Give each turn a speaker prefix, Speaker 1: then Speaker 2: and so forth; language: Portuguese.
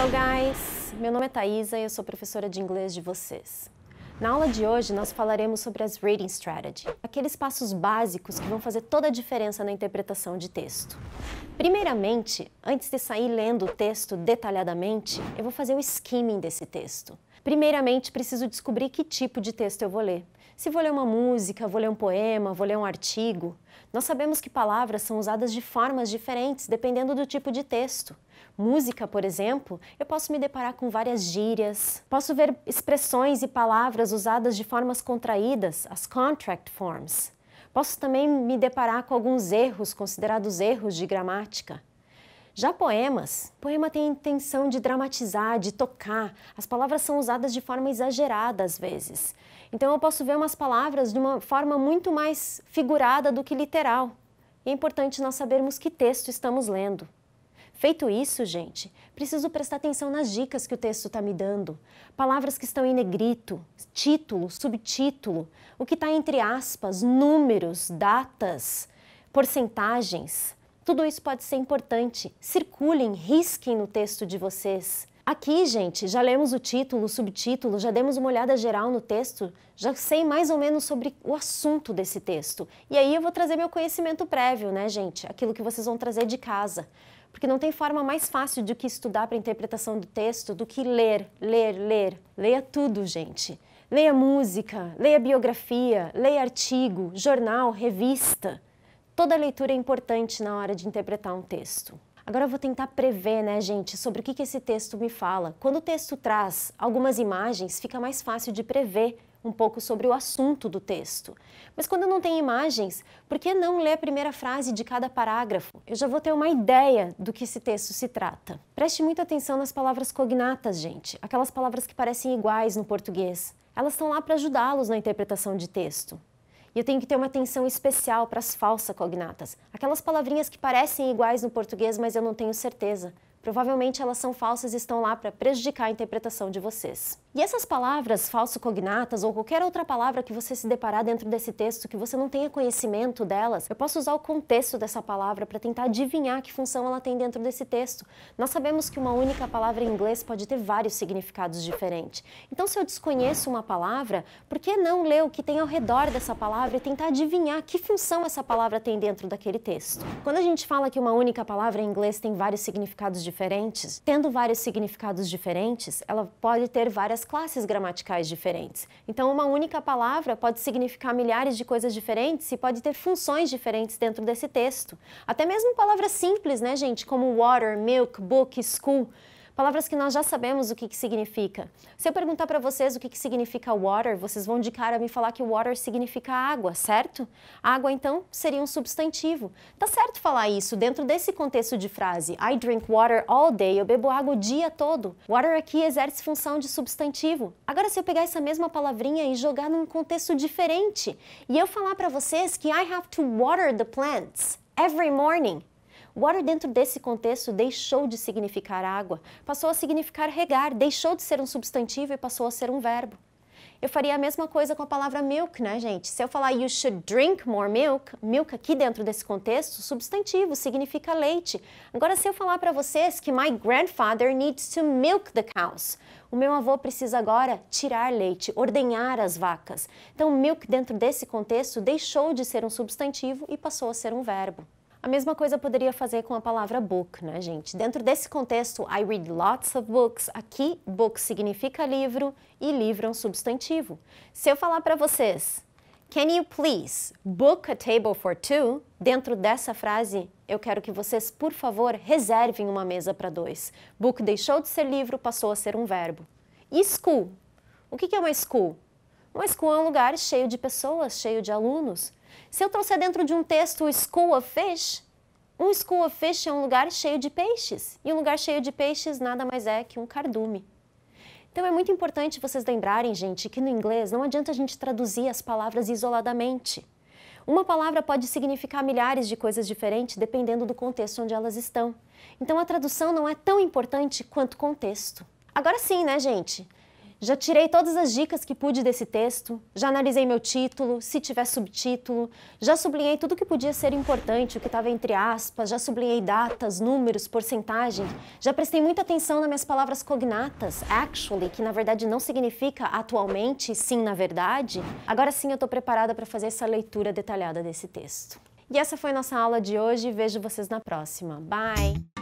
Speaker 1: Hello guys! Meu nome é Thaisa e eu sou professora de inglês de vocês. Na aula de hoje, nós falaremos sobre as Reading Strategy, aqueles passos básicos que vão fazer toda a diferença na interpretação de texto. Primeiramente, antes de sair lendo o texto detalhadamente, eu vou fazer o skimming desse texto. Primeiramente, preciso descobrir que tipo de texto eu vou ler. Se vou ler uma música, vou ler um poema, vou ler um artigo, nós sabemos que palavras são usadas de formas diferentes dependendo do tipo de texto. Música, por exemplo, eu posso me deparar com várias gírias, posso ver expressões e palavras usadas de formas contraídas, as contract forms. Posso também me deparar com alguns erros considerados erros de gramática. Já poemas, poema tem a intenção de dramatizar, de tocar. As palavras são usadas de forma exagerada às vezes. Então eu posso ver umas palavras de uma forma muito mais figurada do que literal. E é importante nós sabermos que texto estamos lendo. Feito isso, gente, preciso prestar atenção nas dicas que o texto está me dando. Palavras que estão em negrito, título, subtítulo, o que está entre aspas, números, datas, porcentagens. Tudo isso pode ser importante. Circulem, risquem no texto de vocês. Aqui, gente, já lemos o título, o subtítulo, já demos uma olhada geral no texto, já sei mais ou menos sobre o assunto desse texto. E aí eu vou trazer meu conhecimento prévio, né, gente? Aquilo que vocês vão trazer de casa. Porque não tem forma mais fácil do que estudar para interpretação do texto do que ler, ler, ler. Leia tudo, gente. Leia música, leia biografia, leia artigo, jornal, revista. Toda leitura é importante na hora de interpretar um texto. Agora eu vou tentar prever, né, gente, sobre o que, que esse texto me fala. Quando o texto traz algumas imagens, fica mais fácil de prever um pouco sobre o assunto do texto. Mas quando não tem imagens, por que não ler a primeira frase de cada parágrafo? Eu já vou ter uma ideia do que esse texto se trata. Preste muita atenção nas palavras cognatas, gente, aquelas palavras que parecem iguais no português. Elas estão lá para ajudá-los na interpretação de texto. E eu tenho que ter uma atenção especial para as falsas cognatas, aquelas palavrinhas que parecem iguais no português, mas eu não tenho certeza. Provavelmente elas são falsas e estão lá para prejudicar a interpretação de vocês. E essas palavras falso cognatas ou qualquer outra palavra que você se deparar dentro desse texto que você não tenha conhecimento delas, eu posso usar o contexto dessa palavra para tentar adivinhar que função ela tem dentro desse texto. Nós sabemos que uma única palavra em inglês pode ter vários significados diferentes. Então, se eu desconheço uma palavra, por que não ler o que tem ao redor dessa palavra e tentar adivinhar que função essa palavra tem dentro daquele texto? Quando a gente fala que uma única palavra em inglês tem vários significados diferentes, tendo vários significados diferentes, ela pode ter várias várias classes gramaticais diferentes. Então, uma única palavra pode significar milhares de coisas diferentes e pode ter funções diferentes dentro desse texto. Até mesmo palavras simples, né, gente, como water, milk, book, school. Palavras que nós já sabemos o que, que significa. Se eu perguntar para vocês o que, que significa water, vocês vão de cara me falar que water significa água, certo? Água, então, seria um substantivo. Tá certo falar isso dentro desse contexto de frase. I drink water all day. Eu bebo água o dia todo. Water aqui exerce função de substantivo. Agora, se eu pegar essa mesma palavrinha e jogar num contexto diferente e eu falar para vocês que I have to water the plants every morning. Water, dentro desse contexto, deixou de significar água, passou a significar regar, deixou de ser um substantivo e passou a ser um verbo. Eu faria a mesma coisa com a palavra milk, né, gente? Se eu falar you should drink more milk, milk aqui dentro desse contexto, substantivo, significa leite. Agora, se eu falar para vocês que my grandfather needs to milk the cows, o meu avô precisa agora tirar leite, ordenhar as vacas. Então, milk dentro desse contexto deixou de ser um substantivo e passou a ser um verbo. A mesma coisa poderia fazer com a palavra book, né, gente? Dentro desse contexto, I read lots of books. Aqui, book significa livro e livro é um substantivo. Se eu falar para vocês, Can you please book a table for two? Dentro dessa frase, eu quero que vocês, por favor, reservem uma mesa para dois. Book deixou de ser livro, passou a ser um verbo. E school? O que é uma school? Uma school é um lugar cheio de pessoas, cheio de alunos. Se eu trouxer dentro de um texto o school of fish, um school of fish é um lugar cheio de peixes. E um lugar cheio de peixes nada mais é que um cardume. Então é muito importante vocês lembrarem, gente, que no inglês não adianta a gente traduzir as palavras isoladamente. Uma palavra pode significar milhares de coisas diferentes dependendo do contexto onde elas estão. Então a tradução não é tão importante quanto o contexto. Agora sim, né, gente? Já tirei todas as dicas que pude desse texto, já analisei meu título, se tiver subtítulo, já sublinhei tudo que podia ser importante, o que estava entre aspas, já sublinhei datas, números, porcentagem, já prestei muita atenção nas minhas palavras cognatas, actually, que na verdade não significa atualmente, sim na verdade. Agora sim eu estou preparada para fazer essa leitura detalhada desse texto. E essa foi nossa aula de hoje, vejo vocês na próxima. Bye!